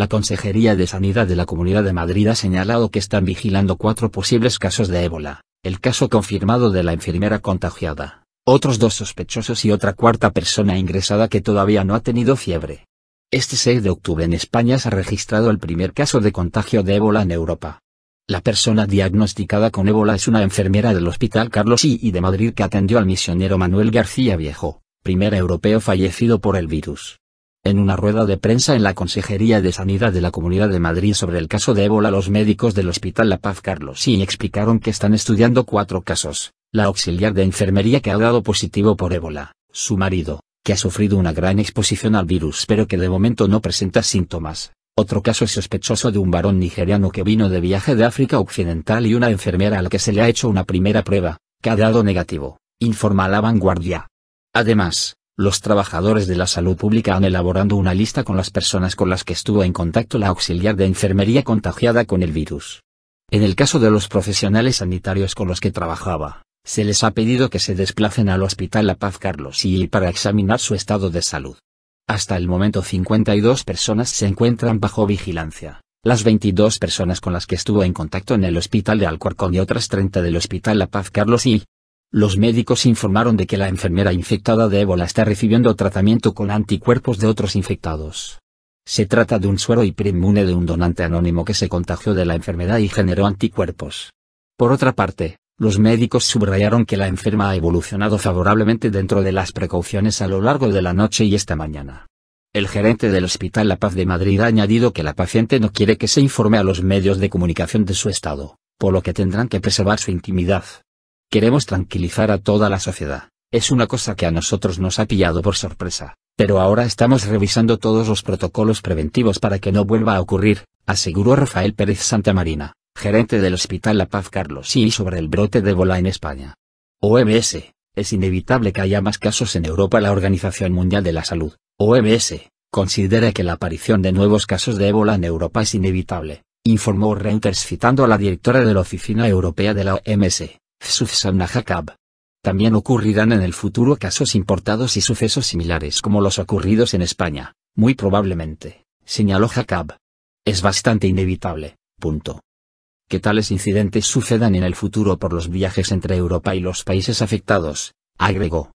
La Consejería de Sanidad de la Comunidad de Madrid ha señalado que están vigilando cuatro posibles casos de ébola, el caso confirmado de la enfermera contagiada, otros dos sospechosos y otra cuarta persona ingresada que todavía no ha tenido fiebre. Este 6 de octubre en España se ha registrado el primer caso de contagio de ébola en Europa. La persona diagnosticada con ébola es una enfermera del Hospital Carlos I de Madrid que atendió al misionero Manuel García Viejo, primer europeo fallecido por el virus. En una rueda de prensa en la Consejería de Sanidad de la Comunidad de Madrid sobre el caso de ébola, los médicos del Hospital La Paz Carlos y explicaron que están estudiando cuatro casos. La auxiliar de enfermería que ha dado positivo por ébola, su marido, que ha sufrido una gran exposición al virus pero que de momento no presenta síntomas. Otro caso es sospechoso de un varón nigeriano que vino de viaje de África Occidental y una enfermera a la que se le ha hecho una primera prueba, que ha dado negativo, informa la vanguardia. Además, los trabajadores de la salud pública han elaborando una lista con las personas con las que estuvo en contacto la auxiliar de enfermería contagiada con el virus. En el caso de los profesionales sanitarios con los que trabajaba, se les ha pedido que se desplacen al Hospital La Paz Carlos y para examinar su estado de salud. Hasta el momento 52 personas se encuentran bajo vigilancia, las 22 personas con las que estuvo en contacto en el Hospital de Alcorcón y otras 30 del Hospital La Paz Carlos y, los médicos informaron de que la enfermera infectada de ébola está recibiendo tratamiento con anticuerpos de otros infectados. Se trata de un suero hiperinmune de un donante anónimo que se contagió de la enfermedad y generó anticuerpos. Por otra parte, los médicos subrayaron que la enferma ha evolucionado favorablemente dentro de las precauciones a lo largo de la noche y esta mañana. El gerente del Hospital La Paz de Madrid ha añadido que la paciente no quiere que se informe a los medios de comunicación de su estado, por lo que tendrán que preservar su intimidad. Queremos tranquilizar a toda la sociedad. Es una cosa que a nosotros nos ha pillado por sorpresa, pero ahora estamos revisando todos los protocolos preventivos para que no vuelva a ocurrir, aseguró Rafael Pérez Santamarina, gerente del Hospital La Paz Carlos y sobre el brote de ébola en España. OMS, es inevitable que haya más casos en Europa. La Organización Mundial de la Salud, OMS, considera que la aparición de nuevos casos de ébola en Europa es inevitable, informó Reuters citando a la directora de la Oficina Europea de la OMS, Jacob. También ocurrirán en el futuro casos importados y sucesos similares como los ocurridos en España, muy probablemente, señaló Jacob. Es bastante inevitable, punto. Que tales incidentes sucedan en el futuro por los viajes entre Europa y los países afectados, agregó.